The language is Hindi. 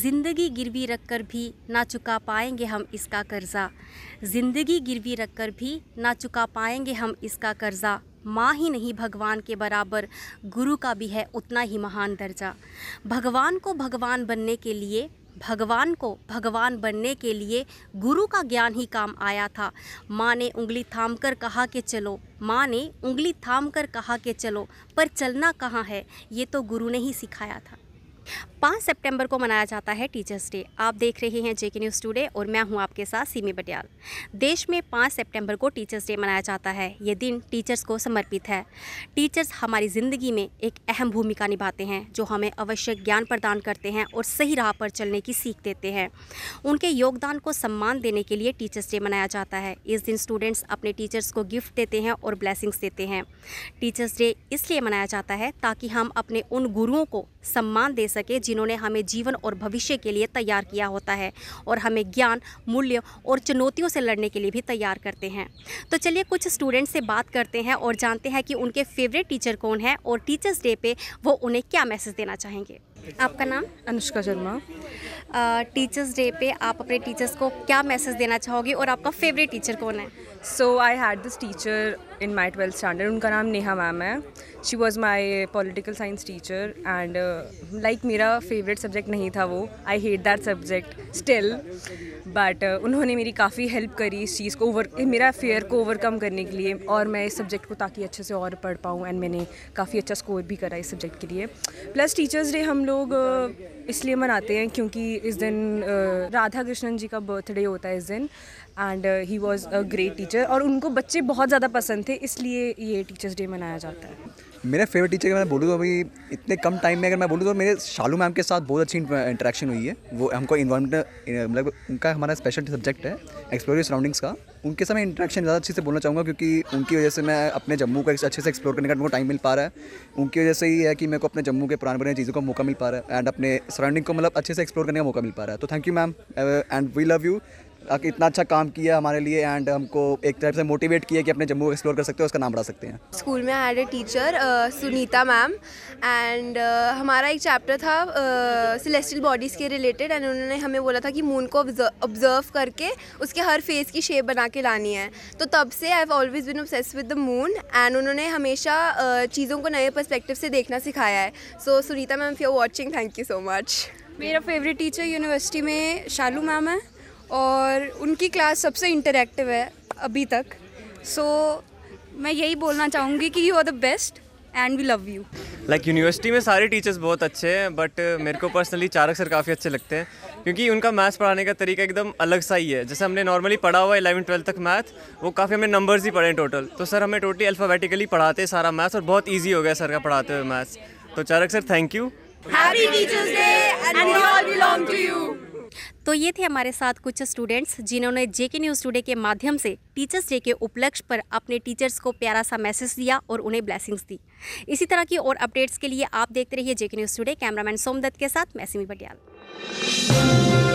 ज़िंदगी गिरवी रख कर भी ना चुका पाएंगे हम इसका कर्ज़ा ज़िंदगी गिरवी रख कर भी ना चुका पाएंगे हम इसका कर्ज़ा माँ ही नहीं भगवान के बराबर गुरु का भी है उतना ही महान दर्जा भगवान को भगवान बनने के लिए भगवान को भगवान बनने के लिए गुरु का ज्ञान ही काम आया था माँ ने उंगली थाम कर कहा कि चलो माँ ने उंगली थाम कर कहा कि चलो पर चलना कहाँ है ये तो गुरु ने ही सिखाया था पाँच सितंबर को मनाया जाता है टीचर्स डे आप देख रहे हैं जेके न्यूज़ टूडे और मैं हूं आपके साथ सीमी बटियाल देश में पाँच सितंबर को टीचर्स डे मनाया जाता है ये दिन टीचर्स को समर्पित है टीचर्स हमारी ज़िंदगी में एक अहम भूमिका निभाते हैं जो हमें आवश्यक ज्ञान प्रदान करते हैं और सही राह पर चलने की सीख देते हैं उनके योगदान को सम्मान देने के लिए टीचर्स डे मनाया जाता है इस दिन स्टूडेंट्स अपने टीचर्स को गिफ्ट देते हैं और ब्लैसिंग्स देते हैं टीचर्स डे इसलिए मनाया जाता है ताकि हम अपने उन गुरुओं को सम्मान दे सके जिन्होंने हमें जीवन और भविष्य के लिए तैयार किया होता है और हमें ज्ञान मूल्य और चुनौतियों से लड़ने के लिए भी तैयार करते हैं तो चलिए कुछ स्टूडेंट से बात करते हैं और जानते हैं कि उनके फेवरेट टीचर कौन है और टीचर्स डे पे वो उन्हें क्या मैसेज देना चाहेंगे आपका नाम अनुष्का शर्मा टीचर्स डे पे आप अपने टीचर्स को क्या मैसेज देना चाहोगे और आपका फेवरेट टीचर कौन है so I had this teacher in my twelfth standard उनका नाम नेहा मैम है she was my political science teacher and like मेरा फेवरेट सब्जेक्ट नहीं था वो I hate that subject still but उन्होंने मेरी काफ़ी हेल्प करी इस चीज़ को ओवर मेरा फेयर को ओवरकम करने के लिए और मैं इस सब्जेक्ट को ताकि अच्छे से और पढ़ पाऊँ एंड मैंने काफ़ी अच्छा स्कोर भी करा इस सब्जेक्ट के लिए प्लस टीचर्स डे हम लोग uh, इसलिए मनाते हैं क्योंकि इस दिन uh, राधा कृष्णन जी का बर्थडे होता है इस दिन and he was a great teacher teacher और उनको बच्चे बहुत ज़्यादा पसंद थे इसलिए ये टीचर्स डे मनाया जाता है मेरा फेवरेट टीचर अगर मैं बोलूँ तो अभी इतने कम टाइम में अगर मैं बोलूँ तो मेरे शालू मैम के साथ बहुत अच्छी इंटरेक्शन हुई है वो हमको इन्वायरमेंट मतलब उनका हमारा स्पेशल सब्जेक्ट है एक्सप्लोरिव सराउंडिंग्स का उनके साथ मैं इंटरेक्शन ज़्यादा अच्छे से बोलना चाहूँगा क्योंकि उनकी वजह से मैं अपने जम्मू का अच्छे से एक्सप्लोर करने का मेरे को टाइम मिल पा रहा है उनकी वजह से ही है कि मेरे को अपने जम्मू के पुराने पुराने चीज़ों का मौका मिल पा रहा है एंड अपने सराउंडिंग को मतलब अच्छे से एक्सप्लोर करने का मौका मिल पा रहा है तो thank you ma'am and we love you इतना अच्छा काम किया हमारे लिए एंड हमको एक तरफ से मोटिवेट किया कि अपने जम्मू एक्सप्लोर कर सकते हैं उसका नाम बढ़ा सकते हैं स्कूल में had a teacher Sunita ma'am and हमारा एक चैप्टर था सिलेस्टियल uh, बॉडीज़ के रिलेटेड एंड उन्होंने हमें बोला था कि मून को ऑब्जर्व करके उसके हर फेस की शेप बना के लानी है तो तब से I have always been obsess with the moon and उन्होंने हमेशा uh, चीज़ों को नए परस्पेक्टिव से देखना सिखाया है so Sunita ma'am if watching thank you so much मेरा फेवरेट टीचर यूनिवर्सिटी में शालू मैम है और उनकी क्लास सबसे इंटरेक्टिव है अभी तक सो so, मैं यही बोलना चाहूँगी कि you are the best and we love you like university में सारे टीचर्स बहुत अच्छे हैं बट uh, मेरे को पर्सनली चारक सर काफ़ी अच्छे लगते हैं क्योंकि उनका मैथ्स पढ़ाने का तरीका एकदम अलग सा ही है जैसे हमने नॉर्मली पढ़ा हुआ है इलेवन ट्वेल्थ तक मैथ वो काफ़ी हमने नंबर्स ही पढ़े हैं टोटल तो सर हमें टोटली अल्फ़ाबेटिकली पढ़ाते हैं सारा मैथ्स और बहुत ईजी हो गया सर का पढ़ाते हुए मैथ्स तो Charak sir thank you Happy Teachers Day and we all belong to you. तो ये थे हमारे साथ कुछ स्टूडेंट्स जिन्होंने जे के न्यूज़ टूडे के माध्यम से टीचर्स डे के उपलक्ष्य पर अपने टीचर्स को प्यारा सा मैसेज दिया और उन्हें ब्लैसिंग्स दी इसी तरह की और अपडेट्स के लिए आप देखते रहिए जे के न्यूज़ टूडे कैमरामैन सोमदत्त के साथ मैं पटियाल